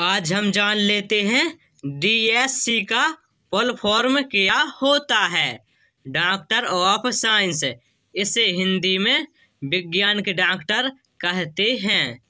आज हम जान लेते हैं डीएससी का फुल फॉर्म क्या होता है डॉक्टर ऑफ साइंस इसे हिंदी में विज्ञान के डॉक्टर कहते हैं